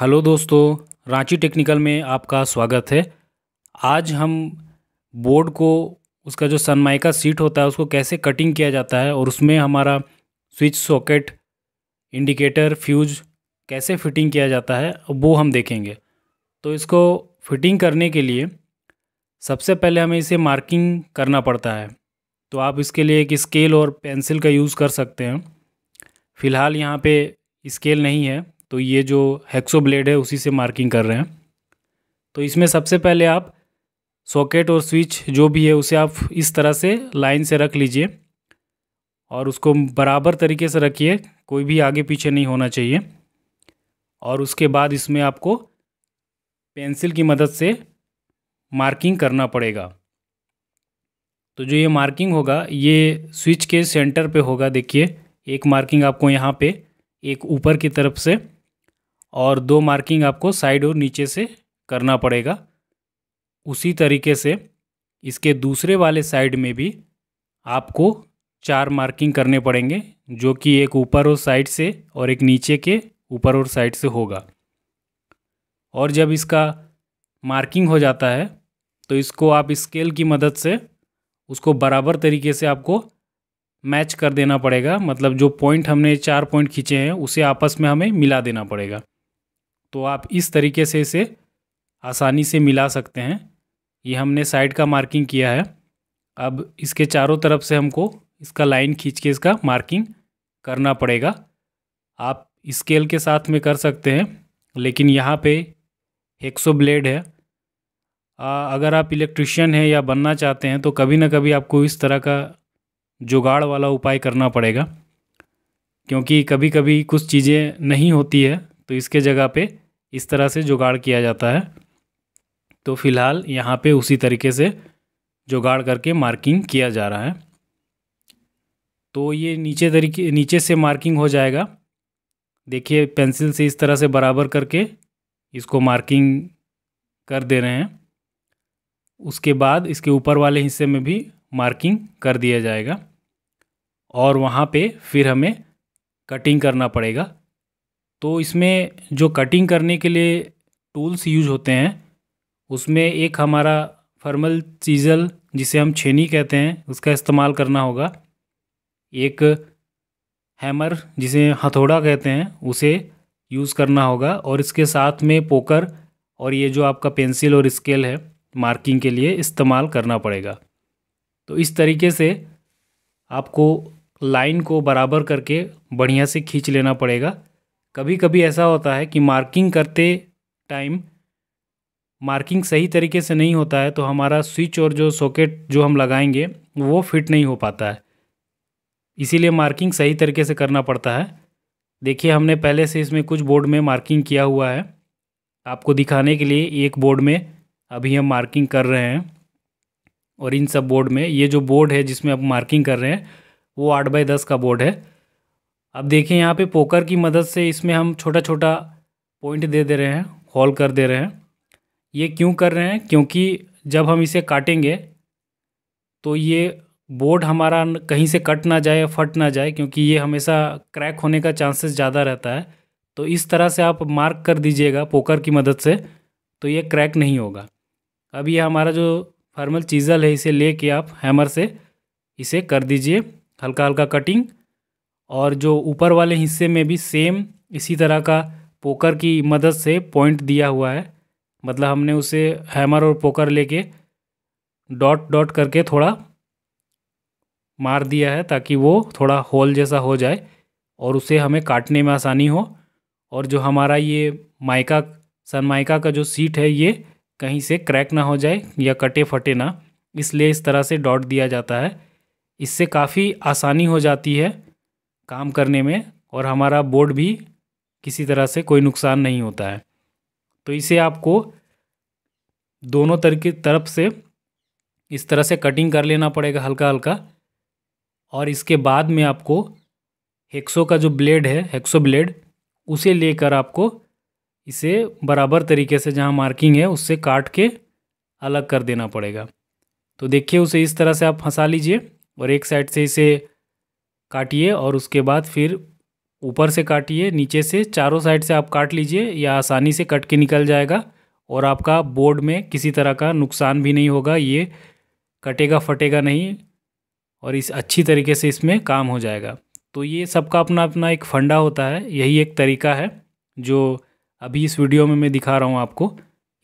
hello दोस्तों Ranchi technical में आपका स्वागत है आज हम बोर्ड को उसका जो सनमाइका सीट होता है उसको कैसे कटिंग किया जाता है और उसमें हमारा स्विच सॉकेट इंडिकेटर फ्यूज कैसे फिटिंग किया जाता है वो हम देखेंगे तो इसको फिटिंग करने के लिए सबसे पहले हमें इसे मार्किंग करना पड़ता है तो आप इसके लिए एक स्केल और पेंसिल का यूज़ कर सकते हैं फ़िलहाल यहाँ पे स्केल नहीं है तो ये जो हेक्सो ब्लेड है उसी से मार्किंग कर रहे हैं तो इसमें सबसे पहले आप सॉकेट और स्विच जो भी है उसे आप इस तरह से लाइन से रख लीजिए और उसको बराबर तरीके से रखिए कोई भी आगे पीछे नहीं होना चाहिए और उसके बाद इसमें आपको पेंसिल की मदद से मार्किंग करना पड़ेगा तो जो ये मार्किंग होगा ये स्विच के सेंटर पे होगा देखिए एक मार्किंग आपको यहाँ पे एक ऊपर की तरफ से और दो मार्किंग आपको साइड और नीचे से करना पड़ेगा उसी तरीके से इसके दूसरे वाले साइड में भी आपको चार मार्किंग करने पड़ेंगे जो कि एक ऊपर और साइड से और एक नीचे के ऊपर और साइड से होगा और जब इसका मार्किंग हो जाता है तो इसको आप स्केल की मदद से उसको बराबर तरीके से आपको मैच कर देना पड़ेगा मतलब जो पॉइंट हमने चार पॉइंट खींचे हैं उसे आपस में हमें मिला देना पड़ेगा तो आप इस तरीके से इसे आसानी से मिला सकते हैं ये हमने साइड का मार्किंग किया है अब इसके चारों तरफ से हमको इसका लाइन खींच के इसका मार्किंग करना पड़ेगा आप स्केल के साथ में कर सकते हैं लेकिन यहाँ पे हेक्सो ब्लेड है आ, अगर आप इलेक्ट्रिशियन हैं या बनना चाहते हैं तो कभी ना कभी आपको इस तरह का जुगाड़ वाला उपाय करना पड़ेगा क्योंकि कभी कभी कुछ चीज़ें नहीं होती है तो इसके जगह पे इस तरह से जुगाड़ किया जाता है तो फिलहाल यहाँ पे उसी तरीके से जुगाड़ करके मार्किंग किया जा रहा है तो ये नीचे तरीके नीचे से मार्किंग हो जाएगा देखिए पेंसिल से इस तरह से बराबर करके इसको मार्किंग कर दे रहे हैं उसके बाद इसके ऊपर वाले हिस्से में भी मार्किंग कर दिया जाएगा और वहाँ पे फिर हमें कटिंग करना पड़ेगा तो इसमें जो कटिंग करने के लिए टूल्स यूज होते हैं उसमें एक हमारा फर्मल चीज़ल जिसे हम छेनी कहते हैं उसका इस्तेमाल करना होगा एक हैमर जिसे हथौड़ा कहते हैं उसे यूज़ करना होगा और इसके साथ में पोकर और ये जो आपका पेंसिल और स्केल है मार्किंग के लिए इस्तेमाल करना पड़ेगा तो इस तरीके से आपको लाइन को बराबर करके बढ़िया से खींच लेना पड़ेगा कभी कभी ऐसा होता है कि मार्किंग करते टाइम मार्किंग सही तरीके से नहीं होता है तो हमारा स्विच और जो सॉकेट जो हम लगाएंगे वो फिट नहीं हो पाता है इसीलिए मार्किंग सही तरीके से करना पड़ता है देखिए हमने पहले से इसमें कुछ बोर्ड में मार्किंग किया हुआ है आपको दिखाने के लिए एक बोर्ड में अभी हम मार्किंग कर रहे हैं और इन सब बोर्ड में ये जो बोर्ड है जिसमें आप मार्किंग कर रहे हैं वो आठ बाई दस का बोर्ड है अब देखिए यहाँ पे पोकर की मदद से इसमें हम छोटा छोटा पॉइंट दे दे रहे हैं हॉल कर दे रहे हैं ये क्यों कर रहे हैं क्योंकि जब हम इसे काटेंगे तो ये बोर्ड हमारा कहीं से कट ना जाए फट ना जाए क्योंकि ये हमेशा क्रैक होने का चांसेस ज़्यादा रहता है तो इस तरह से आप मार्क कर दीजिएगा पोकर की मदद से तो ये क्रैक नहीं होगा अब ये हमारा जो फॉर्मल चीज़ल है इसे ले आप हैमर से इसे कर दीजिए हल्का हल्का कटिंग और जो ऊपर वाले हिस्से में भी सेम इसी तरह का पोकर की मदद से पॉइंट दिया हुआ है मतलब हमने उसे हैमर और पोकर लेके डॉट डॉट करके थोड़ा मार दिया है ताकि वो थोड़ा होल जैसा हो जाए और उसे हमें काटने में आसानी हो और जो हमारा ये माइका सनमाइका का जो सीट है ये कहीं से क्रैक ना हो जाए या कटे फटे ना इसलिए इस तरह से डॉट दिया जाता है इससे काफ़ी आसानी हो जाती है काम करने में और हमारा बोर्ड भी किसी तरह से कोई नुकसान नहीं होता है तो इसे आपको दोनों तरह की तरफ से इस तरह से कटिंग कर लेना पड़ेगा हल्का हल्का और इसके बाद में आपको हेक्सो का जो ब्लेड है हेक्सो ब्लेड उसे लेकर आपको इसे बराबर तरीके से जहाँ मार्किंग है उससे काट के अलग कर देना पड़ेगा तो देखिए उसे इस तरह से आप फंसा लीजिए और एक साइड से इसे काटिए और उसके बाद फिर ऊपर से काटिए नीचे से चारों साइड से आप काट लीजिए या आसानी से कट के निकल जाएगा और आपका बोर्ड में किसी तरह का नुकसान भी नहीं होगा ये कटेगा फटेगा नहीं और इस अच्छी तरीके से इसमें काम हो जाएगा तो ये सबका अपना अपना एक फंडा होता है यही एक तरीका है जो अभी इस वीडियो में मैं दिखा रहा हूँ आपको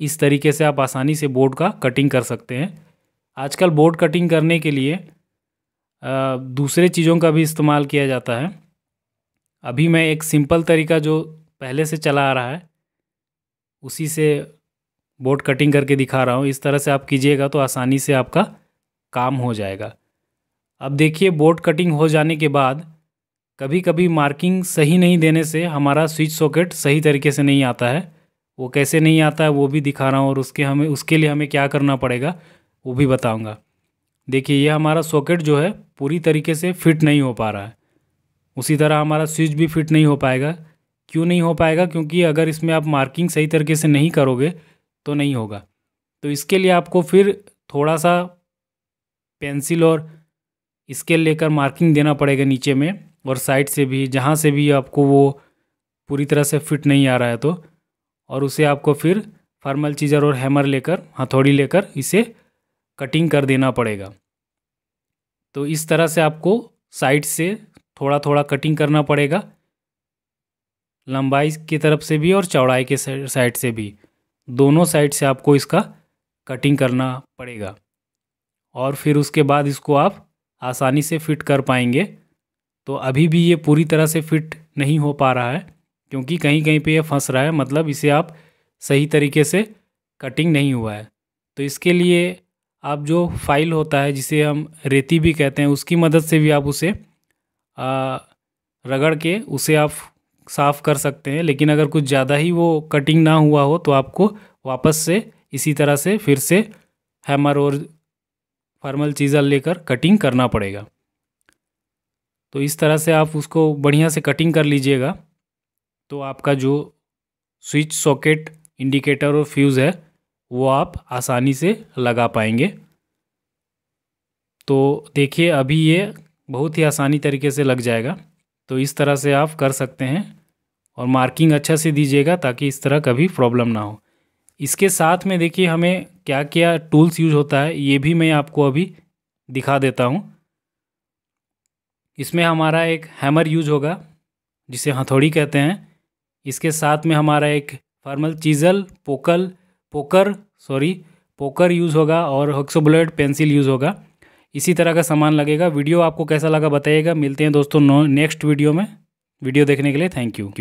इस तरीके से आप आसानी से बोर्ड का कटिंग कर सकते हैं आजकल बोर्ड कटिंग करने के लिए दूसरे चीज़ों का भी इस्तेमाल किया जाता है अभी मैं एक सिंपल तरीका जो पहले से चला आ रहा है उसी से बोट कटिंग करके दिखा रहा हूँ इस तरह से आप कीजिएगा तो आसानी से आपका काम हो जाएगा अब देखिए बोट कटिंग हो जाने के बाद कभी कभी मार्किंग सही नहीं देने से हमारा स्विच सॉकेट सही तरीके से नहीं आता है वो कैसे नहीं आता है वो भी दिखा रहा हूँ और उसके हमें उसके लिए हमें क्या करना पड़ेगा वो भी बताऊँगा देखिए ये हमारा सॉकेट जो है पूरी तरीके से फिट नहीं हो पा रहा है उसी तरह हमारा स्विच भी फिट नहीं हो पाएगा क्यों नहीं हो पाएगा क्योंकि अगर इसमें आप मार्किंग सही तरीके से नहीं करोगे तो नहीं होगा तो इसके लिए आपको फिर थोड़ा सा पेंसिल और स्केल लेकर मार्किंग देना पड़ेगा नीचे में और साइड से भी जहाँ से भी आपको वो पूरी तरह से फिट नहीं आ रहा है तो और उसे आपको फिर फार्मल चीज़र और हैमर लेकर हथौड़ी लेकर इसे कटिंग कर देना पड़ेगा तो इस तरह से आपको साइड से थोड़ा थोड़ा कटिंग करना पड़ेगा लंबाई की तरफ से भी और चौड़ाई के साइड से भी दोनों साइड से आपको इसका कटिंग करना पड़ेगा और फिर उसके बाद इसको आप आसानी से फिट कर पाएंगे तो अभी भी ये पूरी तरह से फिट नहीं हो पा रहा है क्योंकि कहीं कहीं पे ये फंस रहा है मतलब इसे आप सही तरीके से कटिंग नहीं हुआ है तो इसके लिए आप जो फाइल होता है जिसे हम रेती भी कहते हैं उसकी मदद से भी आप उसे आ, रगड़ के उसे आप साफ़ कर सकते हैं लेकिन अगर कुछ ज़्यादा ही वो कटिंग ना हुआ हो तो आपको वापस से इसी तरह से फिर से हैमर और फॉर्मल चीज़ा लेकर कटिंग करना पड़ेगा तो इस तरह से आप उसको बढ़िया से कटिंग कर लीजिएगा तो आपका जो स्विच सॉकेट इंडिकेटर और फ्यूज़ है वो आप आसानी से लगा पाएंगे तो देखिए अभी ये बहुत ही आसानी तरीके से लग जाएगा तो इस तरह से आप कर सकते हैं और मार्किंग अच्छा से दीजिएगा ताकि इस तरह कभी प्रॉब्लम ना हो इसके साथ में देखिए हमें क्या क्या टूल्स यूज होता है ये भी मैं आपको अभी दिखा देता हूँ इसमें हमारा एक हैमर यूज होगा जिसे हथौड़ी कहते हैं इसके साथ में हमारा एक फॉर्मल चीज़ल पोकल पोकर सॉरी पोकर यूज़ होगा और हक्सो पेंसिल यूज़ होगा इसी तरह का सामान लगेगा वीडियो आपको कैसा लगा बताइएगा मिलते हैं दोस्तों नेक्स्ट वीडियो में वीडियो देखने के लिए थैंक यू